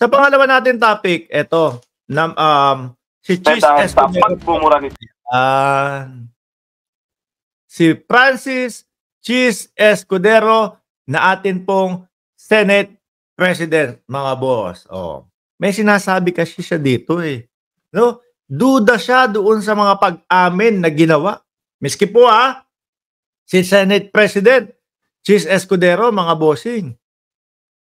Sa pangalawa natin topic, eto, nam, um, si Cheese Escudero. Uh, si Francis Cheese Escudero na atin pong Senate President, mga boss. Oh. May sinasabi kasi siya dito eh. No? Duda siya doon sa mga pag-amin na ginawa. Miski po ah, si Senate President, Cheese Escudero, mga bossing.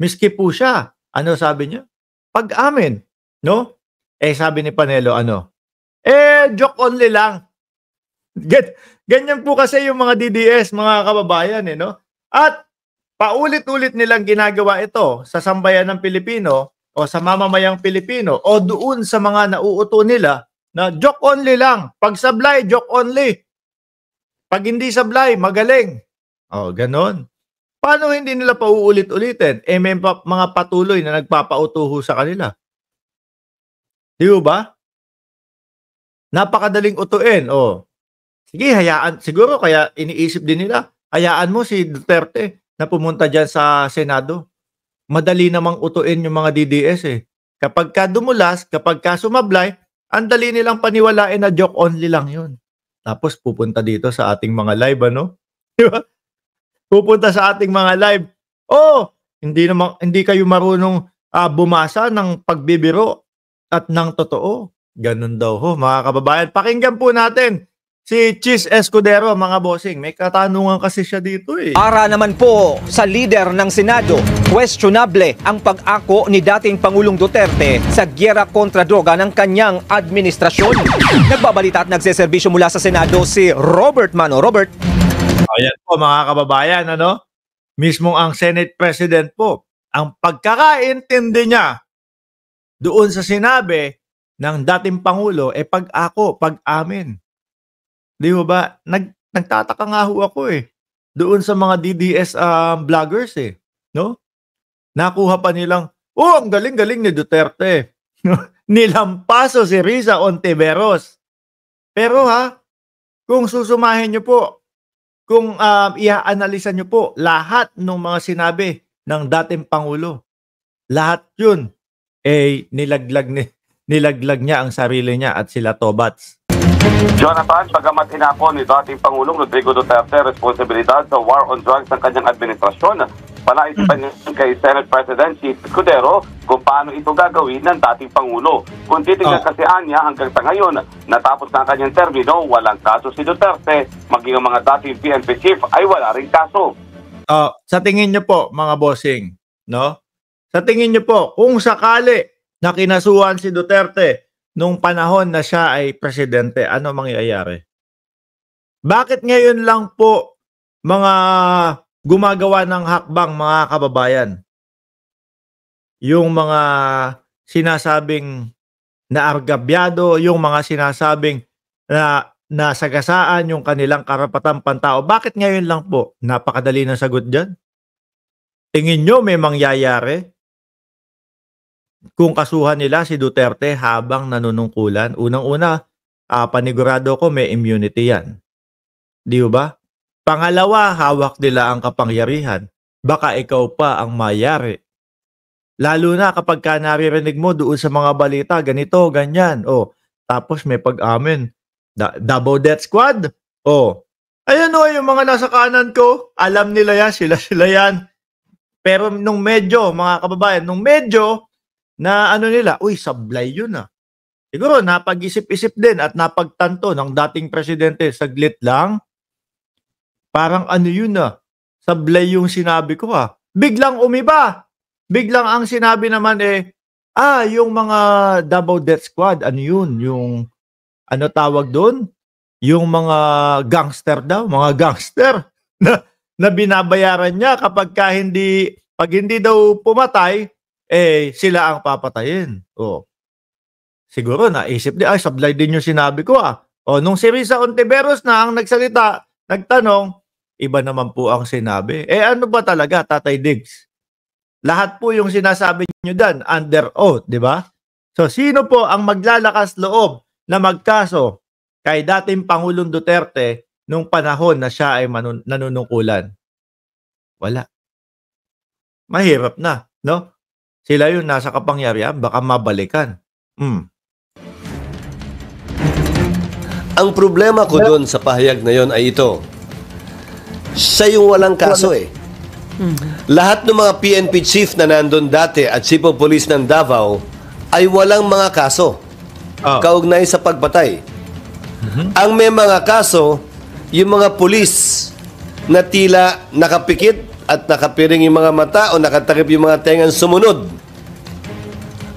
Miski po siya. Ano sabi niya? pag-amin, no? Eh sabi ni Panelo ano? Eh joke only lang. Get, ganyan po kasi yung mga DDS, mga kababayan eh, no? At paulit-ulit nilang ginagawa ito sa sambayan ng Pilipino o sa mamamayang Pilipino o doon sa mga nauuto nila na joke only lang. Pag sablay, joke only. Pag hindi sablay, magaling. oh, ganon paano hindi nila pauulit-ulitin? Eh, may mga patuloy na nagpapautuho sa kanila. Di ba? Napakadaling utuin. Oh. Sige, hayaan. Siguro kaya iniisip din nila, hayaan mo si Duterte na pumunta dyan sa Senado. Madali namang utuin yung mga DDS eh. Kapag ka dumulas, kapag ka sumablay, ang dali nilang paniwalain na joke only lang yun. Tapos pupunta dito sa ating mga live, ano? Di ba? pupunta sa ating mga live. Oh, hindi naman hindi kayo marunong uh, bumasa ng pagbibiro at ng totoo. Ganun daw ho, mga kababayan. Pakinggan po natin si Chis Escudero, mga bossing. May katanungan kasi siya dito eh. Para naman po sa leader ng Senado, questionable ang pag-ako ni dating Pangulong Duterte sa gyera kontra droga ng kanyang administrasyon. Nagbabalita at nagseserbisyo mula sa Senado si Robert Mano. Robert, Ayan po mga kababayan, ano? Mismong ang Senate President po, ang pagkakaintindi niya doon sa sinabi ng dating Pangulo, eh pag-ako, pag-amin. Di ba Nag, nagtataka nga ho ako eh. Doon sa mga DDS um, ah, vloggers eh. No? Nakuha pa nilang, oh, ang galing-galing ni Duterte. Nilampaso si Risa Ontiveros. Pero ha, kung susumahin niyo po kung um, i-analisa nyo po lahat ng mga sinabi ng dating Pangulo. Lahat yun, eh, nilaglag, ni, nilaglag niya ang sarili niya at sila Tobats. Jonathan, pagamat hinapon ni dating Pangulong Rodrigo Duterte responsibilidad sa war on drugs ng kanyang administrasyon, palaisipan mm. kay Senate President si Cudero kung paano ito gagawin ng dating Pangulo. Kung titignan oh. kasi anya hanggang sa ngayon, natapos na ang kanyang termino, walang kaso si Duterte, maging ang mga dating PNP chief ay wala rin kaso. Oh, sa tingin niyo po mga bossing, no? Sa tingin niyo po, kung sakali na kinasuhan si Duterte nung panahon na siya ay presidente, ano mangyayari? Bakit ngayon lang po mga gumagawa ng hakbang mga kababayan. Yung mga sinasabing na naargabyado, yung mga sinasabing na nasagasaan yung kanilang karapatan pantao. Bakit ngayon lang po? Napakadali ng sagot dyan. Tingin nyo may mangyayari? Kung kasuhan nila si Duterte habang nanunungkulan, unang-una, uh, panigurado ko may immunity yan. Di ba? Pangalawa, hawak nila ang kapangyarihan. Baka ikaw pa ang mayari. Lalo na kapag ka naririnig mo doon sa mga balita, ganito, ganyan. O, tapos may pag-amin. Da- double death squad? O, ayan o, yung mga nasa kanan ko, alam nila yan, sila-sila yan. Pero nung medyo, mga kababayan, nung medyo, na ano nila, uy, sablay yun ah. Siguro, napag-isip-isip din at napagtanto ng dating presidente saglit lang, Parang ano yun ah, sablay yung sinabi ko ah. Biglang umiba. Biglang ang sinabi naman eh, ah, yung mga Davao Death Squad, ano yun? Yung, ano tawag doon? Yung mga gangster daw, mga gangster na, na binabayaran niya kapag ka hindi, pag hindi daw pumatay, eh, sila ang papatayin. Oh. Siguro naisip din, ay, sablay din yung sinabi ko ah. O, oh, nung si Risa Ontiveros na ang nagsalita, nagtanong, Iba naman po ang sinabi. Eh ano ba talaga, Tatay Diggs? Lahat po yung sinasabi nyo dan under oath, di ba? So sino po ang maglalakas loob na magkaso kay dating Pangulong Duterte nung panahon na siya ay manun- nanunungkulan? Wala. Mahirap na, no? Sila yung nasa kapangyarihan, baka mabalikan. Hmm. Ang problema ko doon sa pahayag na yon ay ito. Siya yung walang kaso eh. hmm Lahat ng mga PNP chief na nandun dati at chief of police ng Davao ay walang mga kaso oh. kaugnay sa pagpatay. Mm-hmm. Ang may mga kaso, yung mga pulis na tila nakapikit at nakapiring yung mga mata o nakatakip yung mga tengan sumunod.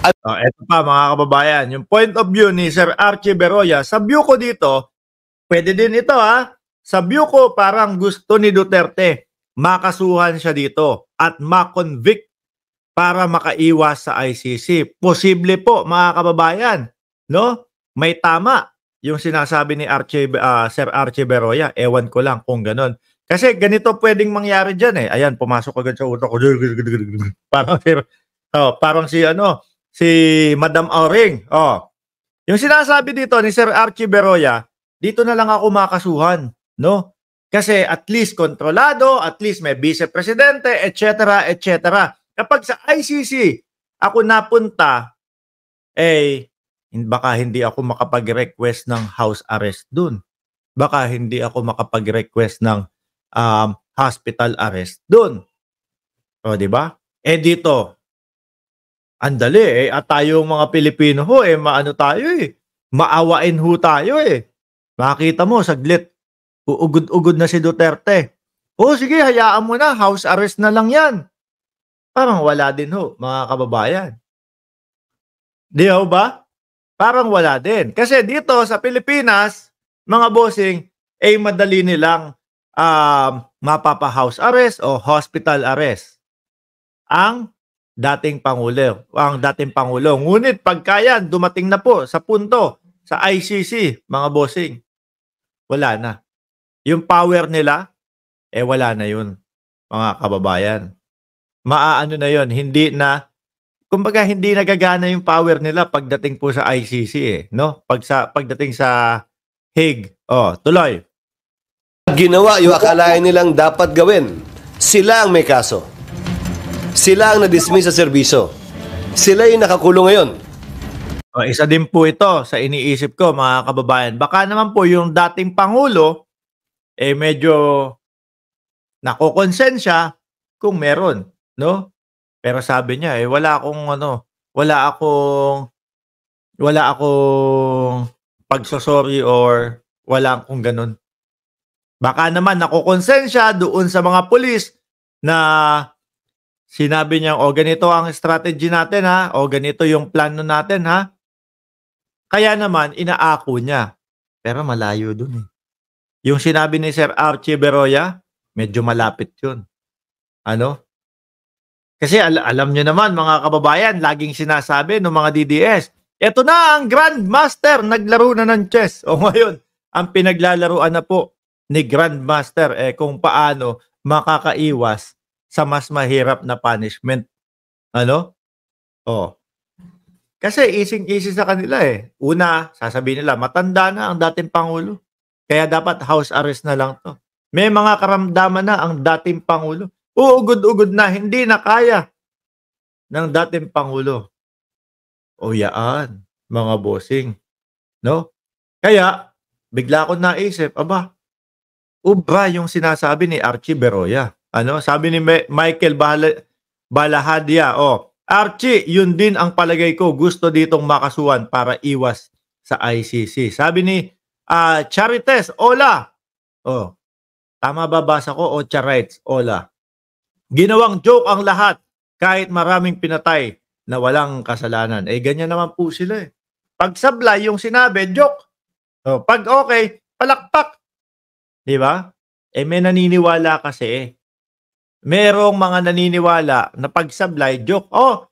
At oh, eto pa mga kababayan, yung point of view ni Sir Archie Beroya, sa view ko dito, pwede din ito ha, sa view ko, parang gusto ni Duterte makasuhan siya dito at makonvict para makaiwas sa ICC. Posible po, mga kababayan. No? May tama yung sinasabi ni Archie, uh, Sir Archie Beroya. Ewan ko lang kung ganun. Kasi ganito pwedeng mangyari diyan eh. Ayan, pumasok agad sa utak ko. Parang oh, parang si ano, si Madam Auring. Oh. Yung sinasabi dito ni Sir Archie Beroya, dito na lang ako makasuhan no? Kasi at least kontrolado, at least may vice-presidente, etc., etc. Kapag sa ICC ako napunta, eh, baka hindi ako makapag-request ng house arrest dun. Baka hindi ako makapag-request ng um, hospital arrest dun. O, di ba? Eh dito, andali eh. At tayong mga Pilipino ho, eh, maano tayo eh. Maawain ho tayo eh. Makita mo, saglit, Uugod-ugod na si Duterte. O oh, sige, hayaan mo na, house arrest na lang yan. Parang wala din ho, mga kababayan. Di ho ba? Parang wala din. Kasi dito sa Pilipinas, mga bossing, ay eh, madali nilang uh, mapapa-house arrest o hospital arrest. Ang dating Pangulo, ang dating Pangulo. Ngunit pagkayan, dumating na po sa punto sa ICC, mga bossing. Wala na. Yung power nila, eh wala na yun, mga kababayan. Maaano na yun, hindi na, kumbaga hindi nagagana yung power nila pagdating po sa ICC eh, no? Pag sa, pagdating sa Hague. Oh, tuloy. Ginawa yung akalain nilang dapat gawin. Sila ang may kaso. Sila ang na-dismiss sa serbisyo. Sila yung nakakulong ngayon. Oh, isa din po ito sa iniisip ko mga kababayan. Baka naman po yung dating Pangulo eh medyo siya kung meron, no? Pero sabi niya, eh wala akong ano, wala akong wala akong pagsosorry or wala akong ganun. Baka naman siya doon sa mga pulis na sinabi niya, o ganito ang strategy natin ha, o ganito yung plano natin ha. Kaya naman, inaako niya. Pero malayo dun eh. Yung sinabi ni Sir Archie Beroya, medyo malapit yun. Ano? Kasi al- alam nyo naman mga kababayan, laging sinasabi ng mga DDS, eto na ang Grandmaster, naglaro na ng chess. O ngayon, ang pinaglalaruan na po ni Grandmaster eh kung paano makakaiwas sa mas mahirap na punishment. Ano? Oh. Kasi ising-isi sa kanila eh. Una, sasabihin nila, matanda na ang dating Pangulo. Kaya dapat house arrest na lang to. May mga karamdaman na ang dating Pangulo. Uugod-ugod na, hindi na kaya ng dating Pangulo. O yaan, mga bossing. No? Kaya, bigla ko naisip, aba, ubra yung sinasabi ni Archie Beroya. Ano? Sabi ni Michael Bal Balahadia, oh, Archie, yun din ang palagay ko gusto ditong makasuhan para iwas sa ICC. Sabi ni Uh, Charites, hola. Oh, tama ba basa ko? O Charites, hola. Ginawang joke ang lahat kahit maraming pinatay na walang kasalanan. Eh, ganyan naman po sila eh. Pag sablay yung sinabi, joke. Oh, pag okay, palakpak. Di ba? Eh, may naniniwala kasi eh. Merong mga naniniwala na pag sablay, joke. Oh,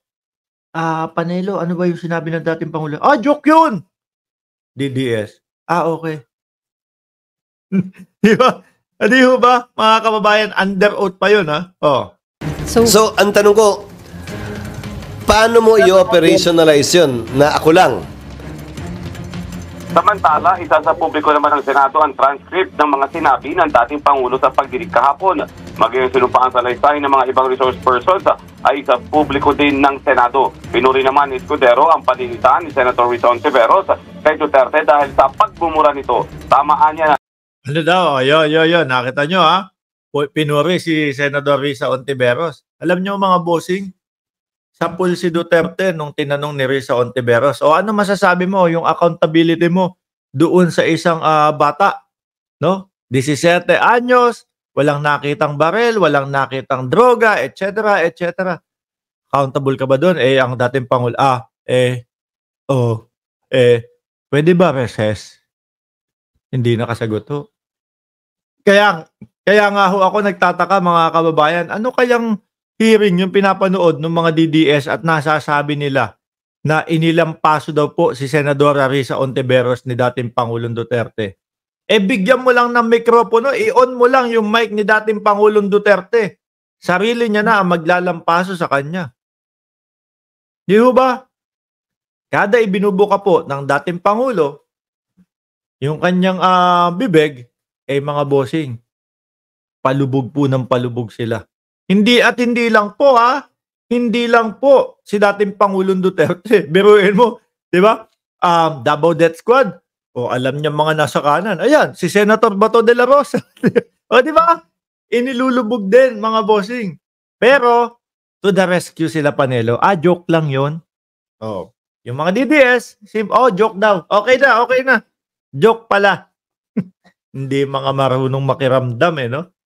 ah, uh, Panelo, ano ba yung sinabi ng dating Pangulo? Ah, joke yun! DDS. Ah, okay. Di ba? Hindi ho ba, mga kababayan, under oath pa yun, ha? Oh. So, so ang tanong ko, paano mo i-operationalize yun na ako lang? Samantala, isa sa publiko naman ng Senado ang transcript ng mga sinabi ng dating Pangulo sa pagdinig kahapon. Maging sinupaan sa laysahin ng mga ibang resource persons ay sa publiko din ng Senado. Pinuri naman ni Escudero ang paninitaan ni Senator Rizon Severos kay Duterte dahil sa pagbumura nito. Tamaan niya na... Ano daw? Yun, yun, yun. Nakita nyo ha? Pinuri si Senator Risa Ontiveros. Alam nyo mga bossing, sa pool si Duterte nung tinanong ni Risa Ontiveros. O ano masasabi mo yung accountability mo doon sa isang uh, bata, no? 17 anyos, walang nakitang barel, walang nakitang droga, etc., etc. Accountable ka ba doon? Eh, ang dating Pangulo, ah, eh, oh, eh, pwede ba recess? Hindi nakasagot ho. Kaya, kaya nga ho ako nagtataka mga kababayan, ano kayang hearing yung pinapanood ng mga DDS at nasasabi nila na inilampaso daw po si Senadora Risa Ontiveros ni dating Pangulong Duterte. Eh bigyan mo lang ng mikropono, i-on mo lang yung mic ni dating Pangulong Duterte. Sarili niya na ang maglalampaso sa kanya. Di ba? Kada ibinubuka po ng dating Pangulo, yung kanyang uh, bibig, eh mga bossing, palubog po ng palubog sila. Hindi at hindi lang po ha, ah. hindi lang po si dating Pangulong Duterte. Biruin mo, di ba? Um, Davao Death Squad. O alam niya mga nasa kanan. Ayan, si Senator Bato de la Rosa. o di ba? Inilulubog din mga bossing. Pero to the rescue sila Panelo. Ah, joke lang 'yon. Oh. Yung mga DDS, sim oh, joke daw. Okay na, okay na. Joke pala. Hindi mga marunong makiramdam eh, no?